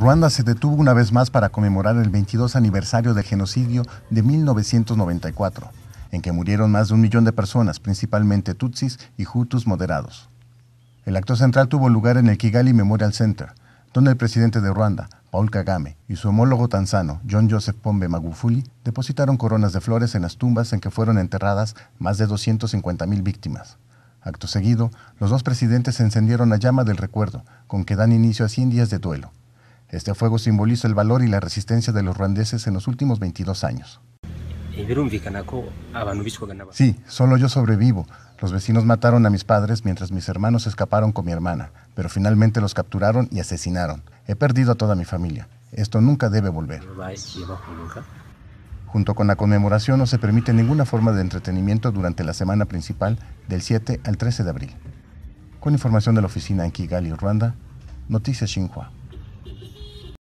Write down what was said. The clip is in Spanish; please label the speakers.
Speaker 1: Ruanda se detuvo una vez más para conmemorar el 22 aniversario del genocidio de 1994, en que murieron más de un millón de personas, principalmente tutsis y hutus moderados. El acto central tuvo lugar en el Kigali Memorial Center, donde el presidente de Ruanda, Paul Kagame, y su homólogo tanzano, John Joseph Pombe Magufuli, depositaron coronas de flores en las tumbas en que fueron enterradas más de 250.000 víctimas. Acto seguido, los dos presidentes encendieron la llama del recuerdo, con que dan inicio a 100 días de duelo. Este fuego simboliza el valor y la resistencia de los ruandeses en los últimos 22 años.
Speaker 2: Ah, sí,
Speaker 1: solo yo sobrevivo. Los vecinos mataron a mis padres mientras mis hermanos escaparon con mi hermana, pero finalmente los capturaron y asesinaron. He perdido a toda mi familia. Esto nunca debe volver. Junto con la conmemoración no se permite ninguna forma de entretenimiento durante la semana principal del 7 al 13 de abril. Con información de la oficina en Kigali, Ruanda, Noticias Xinhua.